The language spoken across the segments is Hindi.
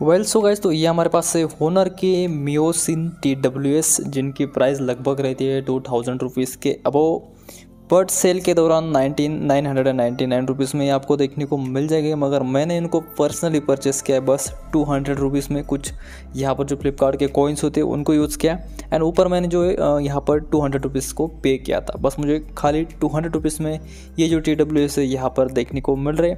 वेल सो गाइज तो ये हमारे पास है होनर के मियोसिन टी डब्ल्यू एस जिनकी प्राइस लगभग रहती है टू थाउजेंड रुपीज़ के अबो बट सेल के दौरान nineteen nine hundred and ninety nine rupees में आपको देखने को मिल जाएगी मगर मैंने इनको पर्सनली परचेस किया है बस टू हंड्रेड रुपीज़ में कुछ यहाँ पर जो फ्लिपकार्ट के कॉइन्स होते हैं उनको यूज़ किया एंड ऊपर मैंने जो है यहाँ पर टू हंड्रेड रुपीज़ को पे किया था बस मुझे खाली टू हंड्रेड रुपीज़ में ये जो टी डब्ल्यू एस है यहाँ पर देखने को मिल रहे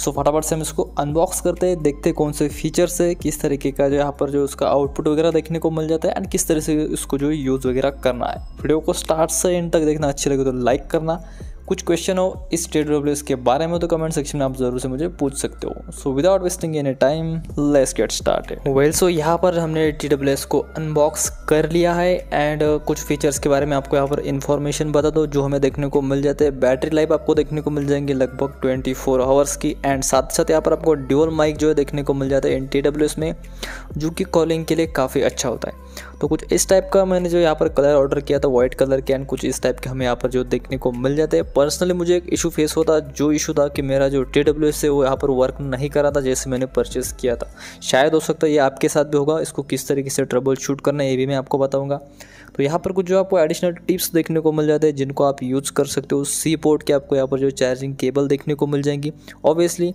सो फटाफट से हम इसको अनबॉक्स करते हैं देखते हैं कौन से फीचर्स है किस तरीके का जो यहाँ पर जो उसका आउटपुट वगैरह देखने को मिल जाता है एंड किस तरह से इसको जो यूज़ वगैरह करना है वीडियो को स्टार्ट से एंड तक देखना अच्छी लगे तो लाइक करना कुछ क्वेश्चन हो इस स्टेट डब्ल्यू के बारे में तो कमेंट सेक्शन में आप जरूर से मुझे पूछ सकते हो so without wasting any time let's get start well so यहाँ पर हमने टी डब्ल्यू एस को अनबॉक्स कर लिया है एंड uh, कुछ फीचर्स के बारे में आपको यहाँ पर इन्फॉर्मेशन बता दो जो हमें देखने को मिल जाते हैं बैटरी लाइफ आपको देखने को मिल जाएंगी लगभग ट्वेंटी फोर आवर्स की एंड साथ साथ यहाँ पर आपको ड्यूअल माइक जो है देखने को मिल जाता है इन टी डब्ल्यू एस में जो कि कॉलिंग के लिए काफ़ी अच्छा होता है तो कुछ इस टाइप का मैंने जो यहाँ पर कलर ऑर्डर किया था वाइट कलर के एंड कुछ इस टाइप के हमें यहाँ पर जो देखने को मिल जाते हैं पर्सनली मुझे एक इशू फेस होता जो इशू था कि मेरा जो टी डब्ल्यू एस है वो यहाँ पर वर्क नहीं करा था जैसे मैंने परचेस किया था शायद हो सकता है ये आपके साथ भी होगा इसको किस तरीके से ट्रबल शूट करना है ये भी मैं आपको बताऊँगा तो यहाँ पर कुछ जो आपको एडिशनल टिप्स देखने को मिल जाते हैं जिनको आप यूज़ कर सकते हो सी पोर्ट के आपको यहाँ पर जो चार्जिंग केबल देखने को मिल जाएंगी ऑब्वियसली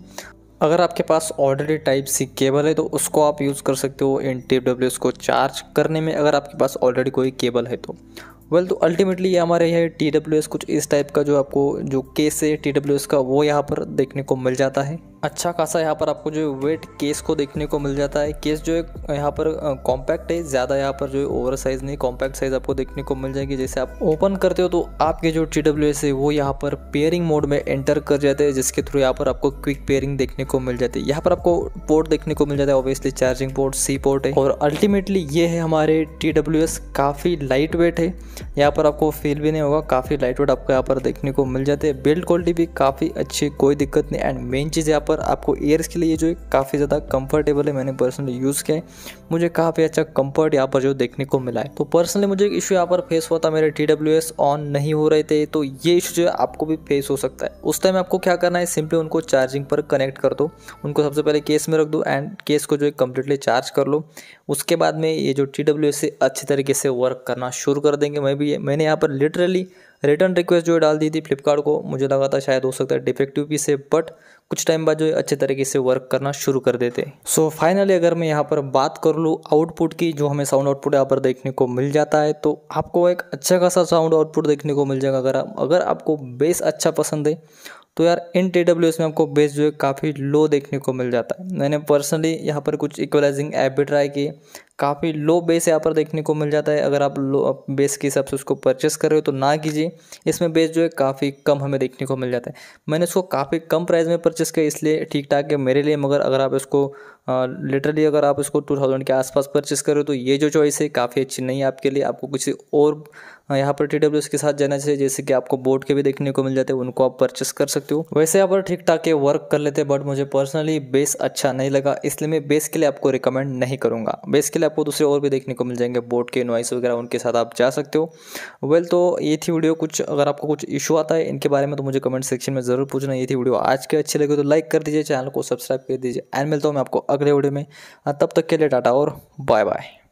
अगर आपके पास ऑलरेडी टाइप सी केबल है तो उसको आप यूज़ कर सकते हो इन टी डब्ल्यू एस को चार्ज करने में अगर आपके पास ऑलरेडी कोई केबल है तो वेल well, तो अल्टीमेटली ये हमारे यहाँ टी डब्ल्यू एस कुछ इस टाइप का जो आपको जो केस है टी डब्ल्यू एस का वो यहाँ पर देखने को मिल जाता है अच्छा खासा यहाँ पर आपको जो वेट केस को देखने को मिल जाता है केस जो है यहाँ पर कॉम्पैक्ट है ज़्यादा यहाँ पर जो है ओवर साइज़ नहीं कॉम्पैक्ट साइज़ आपको देखने को मिल जाएगी जैसे आप ओपन करते हो तो आपके जो टी डब्ल्यू एस है वो यहाँ पर पेयरिंग मोड में एंटर कर जाते हैं जिसके थ्रू यहाँ पर आपको क्विक पेयरिंग देखने को मिल जाती है यहाँ पर आपको पोर्ट देखने को मिल जाता है obviously charging port C port है और अल्टीमेटली ये है हमारे टी डब्ल्यू एस काफ़ी लाइट वेट है यहाँ पर आपको फील भी नहीं होगा काफ़ी लाइट वेट आपको यहाँ पर देखने को मिल जाते हैं बिल्ड क्वालिटी भी काफ़ी अच्छी कोई दिक्कत नहीं एंड मेन चीज़ यहाँ पर पर आपको ईयर्स के लिए जो है काफ़ी ज़्यादा कंफर्टेबल है मैंने पर्सनली यूज़ किया है मुझे काफ़ी अच्छा कंफर्ट यहाँ पर जो देखने को मिला है तो पर्सनली मुझे एक इशू यहाँ पर फेस हुआ था मेरे टी ऑन नहीं हो रहे थे तो ये इशू जो है आपको भी फेस हो सकता है उस टाइम आपको क्या करना है सिंपली उनको चार्जिंग पर कनेक्ट कर दो उनको सबसे पहले केस में रख दो एंड केस को जो है कम्प्लीटली चार्ज कर लो उसके बाद में ये जो टी डब्ल्यू से अच्छे तरीके से वर्क करना शुरू कर देंगे मैं भी मैंने यहाँ पर लिटरली रिटर्न रिक्वेस्ट जो है डाल दी थी फ्लिपकार्ट को मुझे लगा था शायद हो सकता है डिफेक्टिव पीस है बट कुछ टाइम बाद जो है अच्छे तरीके से वर्क करना शुरू कर देते सो so, फाइनली अगर मैं यहाँ पर बात कर लूँ आउटपुट की जो हमें साउंड आउटपुट यहाँ पर देखने को मिल जाता है तो आपको एक अच्छा खासा साउंड आउटपुट देखने को मिल जाएगा अगर आप अगर आपको बेस अच्छा पसंद है तो यार इन टी डब्ल्यू एस में आपको बेस जो है काफ़ी लो देखने को मिल जाता है मैंने पर्सनली यहाँ पर कुछ इक्वलाइजिंग ऐप भी ट्राई किए काफ़ी लो बेस यहाँ पर देखने को मिल जाता है अगर आप लो बेस के हिसाब से उसको परचेस कर रहे हो तो ना कीजिए इसमें बेस जो है काफ़ी कम हमें देखने को मिल जाता है मैंने इसको काफ़ी कम प्राइस में परचेस किया इसलिए ठीक ठाक है मेरे लिए मगर अगर आप इसको लिटरली अगर आप इसको टू थाउजेंड के आसपास परचेस कर रहे हो तो ये जो चॉइस है काफ़ी अच्छी नहीं है आपके लिए आपको कुछ और यहाँ पर टी के साथ जाना चाहिए जैसे कि आपको बोर्ड के भी देखने को मिल जाते हैं उनको आप परचेस कर सकते हो वैसे यहाँ पर ठीक ठाक के वर्क कर लेते हैं बट मुझे पर्सनली बेस अच्छा नहीं लगा इसलिए मैं बेस के लिए आपको रिकमेंड नहीं करूँगा बेस के लिए रिलेटेड आपको दूसरे और भी देखने को मिल जाएंगे बोर्ड के नॉइस वगैरह उनके साथ आप जा सकते हो वेल well, तो ये थी वीडियो कुछ अगर आपको कुछ इशू आता है इनके बारे में तो मुझे कमेंट सेक्शन में ज़रूर पूछना ये थी वीडियो आज के अच्छे लगे तो लाइक कर दीजिए चैनल को सब्सक्राइब कर दीजिए एंड मिलता हूँ मैं आपको अगले वीडियो में तब तक के लिए टाटा और बाय बाय